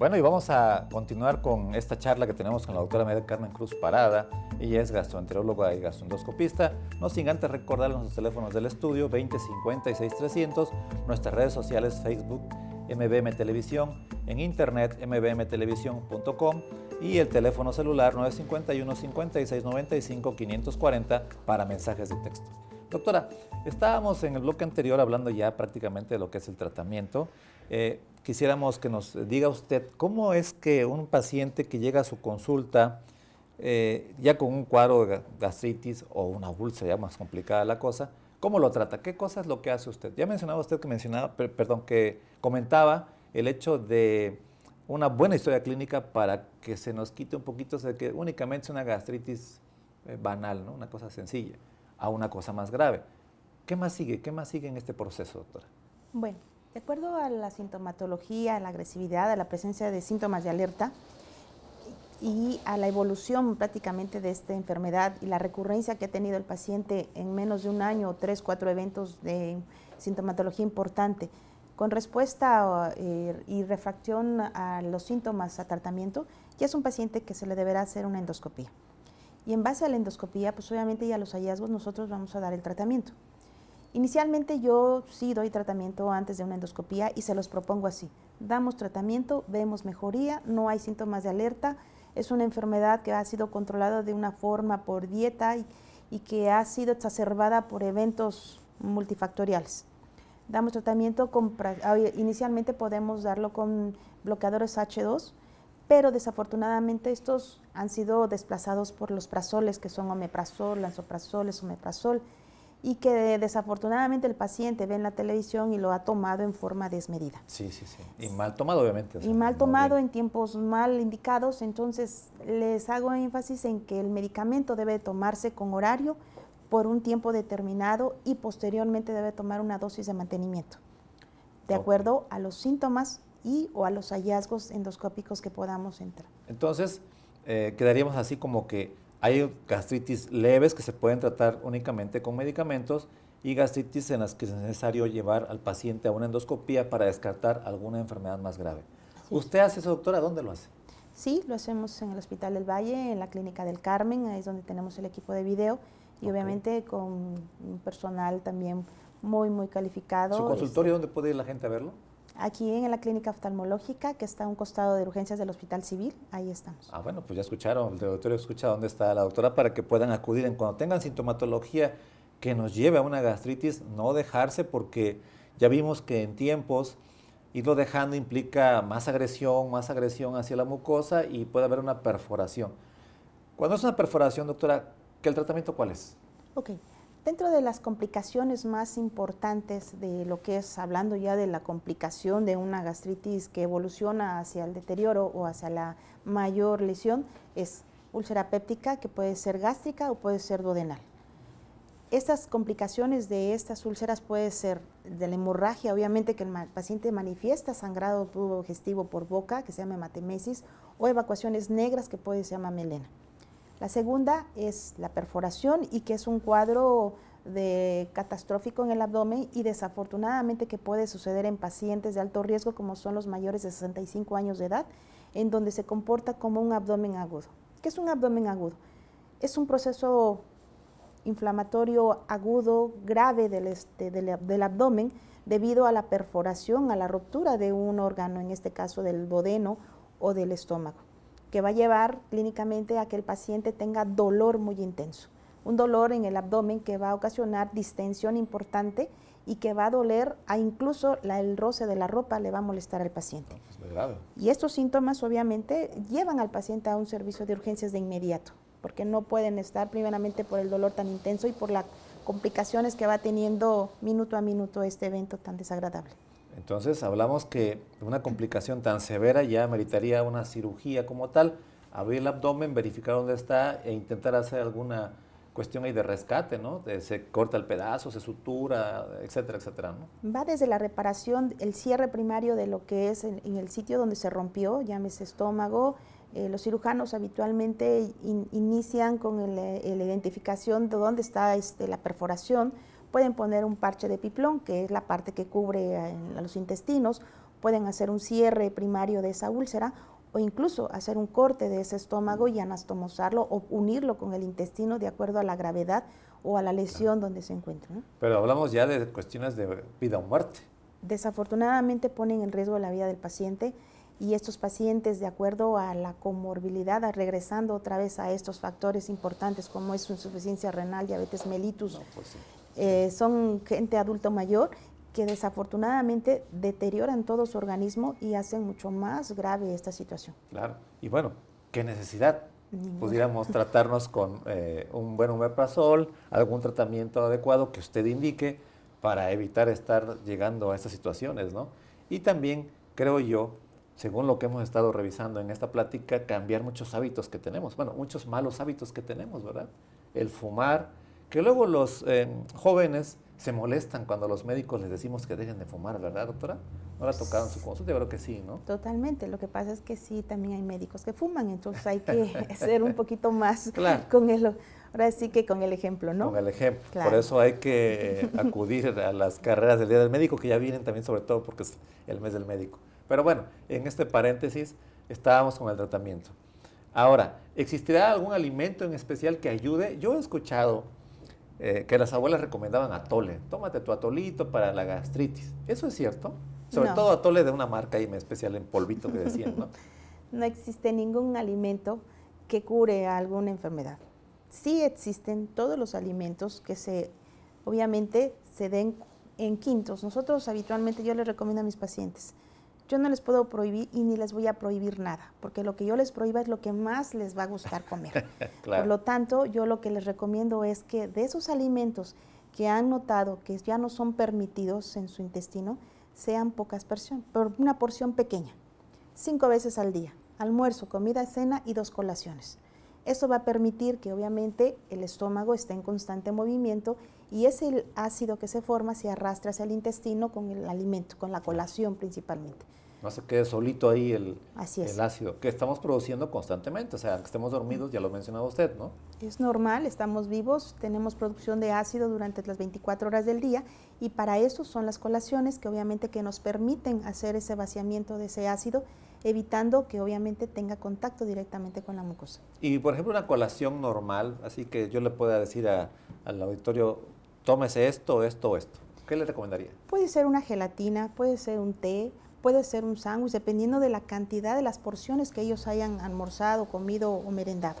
Bueno, y vamos a continuar con esta charla que tenemos con la doctora María Carmen Cruz Parada. Ella es gastroenteróloga y gastroendoscopista. No sin antes recordar los teléfonos del estudio 20 56 nuestras redes sociales Facebook, MBM Televisión, en internet mbmtelevisión.com y el teléfono celular 951 5695 540 para mensajes de texto. Doctora, estábamos en el bloque anterior hablando ya prácticamente de lo que es el tratamiento. Eh, quisiéramos que nos diga usted cómo es que un paciente que llega a su consulta eh, ya con un cuadro de gastritis o una úlcera, ya más complicada la cosa, ¿cómo lo trata? ¿Qué cosas es lo que hace usted? Ya mencionaba usted que mencionaba, perdón, que comentaba el hecho de una buena historia clínica para que se nos quite un poquito de que únicamente es una gastritis eh, banal, ¿no? Una cosa sencilla a una cosa más grave. ¿Qué más sigue? ¿Qué más sigue en este proceso, doctora? Bueno, de acuerdo a la sintomatología, a la agresividad, a la presencia de síntomas de alerta y a la evolución prácticamente de esta enfermedad y la recurrencia que ha tenido el paciente en menos de un año, tres, cuatro eventos de sintomatología importante, con respuesta eh, y refracción a los síntomas a tratamiento, ya es un paciente que se le deberá hacer una endoscopía. Y en base a la endoscopía, pues obviamente y a los hallazgos nosotros vamos a dar el tratamiento. Inicialmente yo sí doy tratamiento antes de una endoscopía y se los propongo así. Damos tratamiento, vemos mejoría, no hay síntomas de alerta, es una enfermedad que ha sido controlada de una forma por dieta y, que ha sido exacerbada por eventos multifactoriales. Damos tratamiento con, ah, inicialmente podemos darlo con bloqueadores H2, pero desafortunadamente estos han sido desplazados por los prazoles, que son omeprazol, lanzoprazol, omeprazol, y que desafortunadamente el paciente ve en la televisión y lo ha tomado en forma desmedida. Sí, sí, sí. Y mal tomado, obviamente. y mal tomado en tiempos mal indicados. Entonces, les hago énfasis en que el medicamento debe tomarse con horario por un tiempo determinado y posteriormente debe tomar una dosis de mantenimiento, de acuerdo a los síntomas y o a los hallazgos endoscópicos que podamos entrar. Entonces, eh, quedaríamos así como que hay gastritis leves que se pueden tratar únicamente con medicamentos y gastritis en las que es necesario llevar al paciente a una endoscopía para descartar alguna enfermedad más grave. ¿Usted hace eso, doctora? ¿Dónde lo hace? Sí, lo hacemos en el Hospital del Valle, en la Clínica del Carmen, ahí es donde tenemos el equipo de video y obviamente con un personal también muy, muy calificado. ¿Su este, consultorio dónde puede ir la gente a verlo? Aquí en la clínica oftalmológica, que está a un costado de urgencias del Hospital Civil, ahí estamos. Ah, bueno, pues ya escucharon, el doctor escucha dónde está la doctora para que puedan acudir en cuando tengan sintomatología que nos lleve a una gastritis, no dejarse porque ya vimos que en tiempos irlo dejando implica más agresión, más agresión hacia la mucosa y puede haber una perforación. Cuando es una perforación, doctora, ¿qué el tratamiento cuál es? Ok, Dentro de las complicaciones más importantes de lo que es, hablando ya de la complicación de una gastritis que evoluciona hacia el deterioro o hacia la mayor lesión, es úlcera péptica que puede ser gástrica o puede ser duodenal. Estas complicaciones de estas úlceras puede ser de la hemorragia, obviamente que el paciente manifiesta sangrado tubo digestivo por boca, que se llama hematemesis, o evacuaciones negras, que puede ser melena. La segunda es la perforación y que es un cuadro de catastrófico en el abdomen y desafortunadamente que puede suceder en pacientes de alto riesgo como son los mayores de 65 años de edad, en donde se comporta como un abdomen agudo. ¿Qué es un abdomen agudo? Es un proceso inflamatorio agudo grave del, este, del, del abdomen debido a la perforación, a la ruptura de un órgano, en este caso del bodeno o del estómago que va a llevar clínicamente a que el paciente tenga dolor muy intenso, un dolor en el abdomen que va a ocasionar distensión importante y que va a doler a incluso la, el roce de la ropa le va a molestar al paciente. Y estos síntomas obviamente llevan al paciente a un servicio de urgencias de inmediato, porque no pueden estar primeramente por el dolor tan intenso y por las complicaciones que va teniendo minuto a minuto este evento tan desagradable. Entonces hablamos que una complicación tan severa ya meritaría una cirugía como tal, abrir el abdomen, verificar dónde está e intentar hacer alguna cuestión ahí de rescate, ¿no? se corta el pedazo, se sutura, etcétera, etcétera, ¿no? Va desde la reparación, el cierre primario de lo que es en, el sitio donde se rompió, llámese estómago. Eh, los cirujanos habitualmente inician con eh, la identificación de dónde está este, la perforación pueden poner un parche de piplón, que es la parte que cubre eh, los intestinos, pueden hacer un cierre primario de esa úlcera o incluso hacer un corte de ese estómago y anastomosarlo o unirlo con el intestino de acuerdo a la gravedad o a la lesión donde se encuentra. Pero hablamos ya de cuestiones de vida o muerte. Desafortunadamente ponen en riesgo la vida del paciente y estos pacientes, de acuerdo a la comorbilidad, regresando otra vez a estos factores importantes como es insuficiencia renal, diabetes mellitus, pues eh, son gente adulto mayor que desafortunadamente deterioran todo su organismo y hacen mucho más grave esta situación. Claro, y bueno, qué necesidad. Pudiéramos tratarnos con eh, un buen omeprazol, algún tratamiento adecuado que usted indique para evitar estar llegando a estas situaciones, ¿no? Y también creo yo, según lo que hemos estado revisando en esta plática, cambiar muchos hábitos que tenemos, bueno, muchos malos hábitos que tenemos, ¿verdad? El fumar, que luego los eh, jóvenes se molestan cuando los médicos les decimos que dejen de fumar, ¿verdad, doctora? ¿No la tocaron su consulta? Yo creo que sí, ¿no? Totalmente. Lo que pasa es que sí, también hay médicos que fuman, entonces hay que ser un poquito más con el... Ahora sí que con el ejemplo, ¿no? Con el ejemplo. Por eso hay que acudir a las carreras del Día del Médico, que ya vienen también sobre todo porque es el mes del médico. Pero bueno, en este paréntesis estábamos con el tratamiento. Ahora, ¿existirá algún alimento en especial que ayude? Yo he escuchado eh, que las abuelas recomendaban atole. Tómate tu atolito para la gastritis. ¿Eso es cierto? Sobre todo atole de una marca y me especial en polvito que decían, ¿no? no existe ningún alimento que cure alguna enfermedad. Sí existen todos los alimentos que se, obviamente, se den en quintos. Nosotros habitualmente, yo les recomiendo a mis pacientes, yo no les puedo prohibir y ni les voy a prohibir nada, porque lo que yo les prohíba es lo que más les va a gustar comer. Por lo tanto, yo lo que les recomiendo es que de esos alimentos que han notado que ya no son permitidos en su intestino, sean pocas porciones, pero una porción pequeña, cinco veces al día, almuerzo, comida, cena y dos colaciones eso va a permitir que obviamente el estómago esté en constante movimiento y ese ácido que se forma se arrastra hacia el intestino con el alimento, con la colación principalmente. No se quede solito ahí el, ácido, que estamos produciendo constantemente, o sea, que estemos dormidos, ya lo mencionaba usted, ¿no? Es normal, estamos vivos, tenemos producción de ácido durante las 24 horas del día y para eso son las colaciones que obviamente que nos permiten hacer ese vaciamiento de ese ácido evitando que obviamente tenga contacto directamente con la mucosa. Y por ejemplo una colación normal, así que yo le pueda decir al auditorio, tómese esto, esto, o esto. ¿Qué le recomendaría? Puede ser una gelatina, puede ser un té, puede ser un sándwich, dependiendo de la cantidad de las porciones que ellos hayan almorzado, comido o merendado.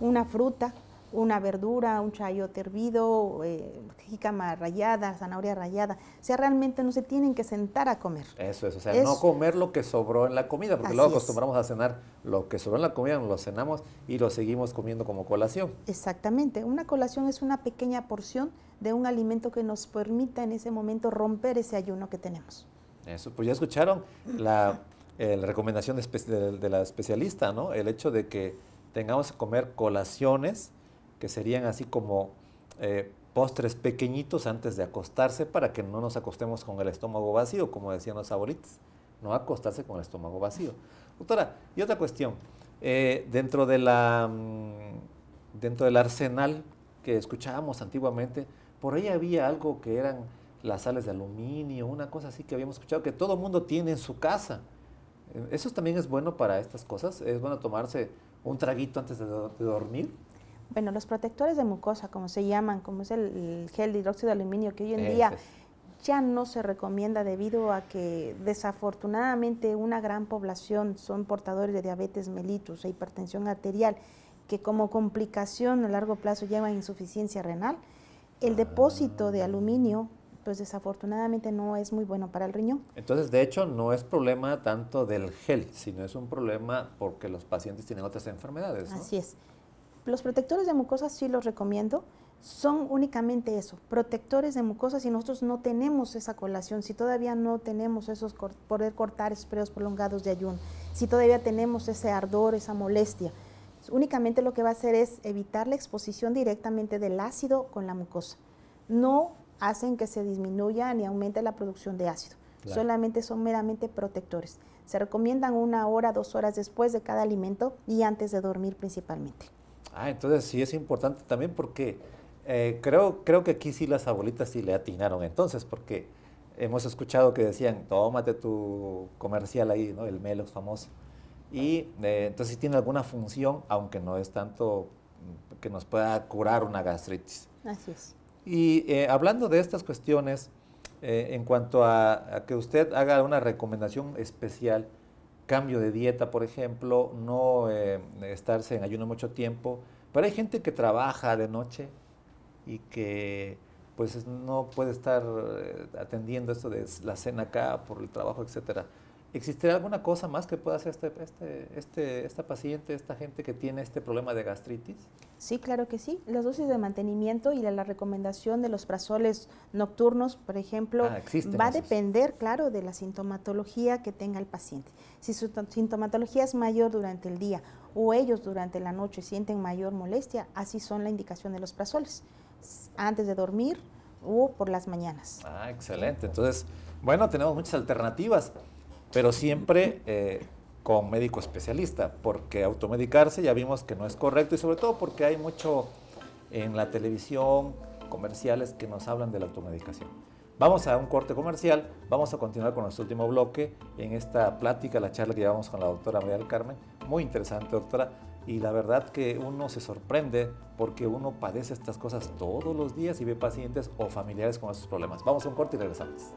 Una fruta, una verdura, un chayote hervido, eh, jícama rallada, zanahoria rayada, O sea, realmente no se tienen que sentar a comer. Eso es, o sea, no comer lo que sobró en la comida, porque luego acostumbramos a cenar lo que sobró en la comida, lo cenamos y lo seguimos comiendo como colación. Exactamente, una colación es una pequeña porción de un alimento que nos permita en ese momento romper ese ayuno que tenemos. Eso, pues ya escucharon la, eh, recomendación de, de la especialista, ¿no? El hecho de que tengamos que comer colaciones, que serían así como eh, postres pequeñitos antes de acostarse para que no nos acostemos con el estómago vacío, como decían los abuelitos. No acostarse con el estómago vacío. Doctora, y otra cuestión. Eh, dentro, de la, mm, dentro del arsenal que escuchábamos antiguamente, por ahí había algo que eran las sales de aluminio, una cosa así que habíamos escuchado que todo mundo tiene en su casa. Eso también es bueno para estas cosas. Es bueno tomarse un traguito antes de dormir bueno, los protectores de mucosa, como se llaman, como es el, gel de hidróxido de aluminio, que hoy en día ya no se recomienda debido a que desafortunadamente una gran población son portadores de diabetes mellitus e hipertensión arterial, que como complicación a largo plazo lleva a insuficiencia renal. El ah. depósito de aluminio pues desafortunadamente no es muy bueno para el riñón. Entonces, de hecho, no es problema tanto del gel, sino es un problema porque los pacientes tienen otras enfermedades. Así es. Los protectores de mucosa sí los recomiendo, son únicamente eso, protectores de mucosa, si nosotros no tenemos esa colación, si todavía no tenemos esos poder cortar esos periodos prolongados de ayuno, si todavía tenemos ese ardor, esa molestia, únicamente lo que va a hacer es evitar la exposición directamente del ácido con la mucosa. No hacen que se disminuya ni aumente la producción de ácido, solamente son meramente protectores. Se recomiendan una hora, dos horas después de cada alimento y antes de dormir principalmente. Ah, entonces sí es importante también porque eh, creo, creo que aquí sí las abuelitas sí le atinaron entonces, porque hemos escuchado que decían, tómate tu comercial ahí, ¿no? El Melos famoso. Y eh, entonces sí tiene alguna función, aunque no es tanto que nos pueda curar una gastritis. Así es. Y eh, hablando de estas cuestiones, en cuanto a, a, que usted haga una recomendación especial, cambio de dieta, por ejemplo, no eh, estarse en ayuno mucho tiempo. Pero hay gente que trabaja de noche y que pues no puede estar eh, atendiendo esto de la cena acá por el trabajo, etcétera. ¿Existe alguna cosa más que pueda hacer este, este, este, esta paciente, esta gente que tiene este problema de gastritis? Sí, claro que sí. Las dosis de mantenimiento y la, recomendación de los prazoles nocturnos, por ejemplo, ah, va a depender, claro, de la sintomatología que tenga el paciente. Si su sintomatología es mayor durante el día o ellos durante la noche sienten mayor molestia, así son la indicación de los prazoles. Antes de dormir o por las mañanas. Ah, excelente. Entonces, bueno, tenemos muchas alternativas pero siempre eh, con médico especialista, porque automedicarse ya vimos que no es correcto y sobre todo porque hay mucho en la televisión, comerciales que nos hablan de la automedicación. Vamos a un corte comercial, vamos a continuar con nuestro último bloque en esta plática, la charla que llevamos con la doctora María del Carmen, muy interesante doctora, y la verdad que uno se sorprende porque uno padece estas cosas todos los días y ve pacientes o familiares con estos problemas. Vamos a un corte y regresamos.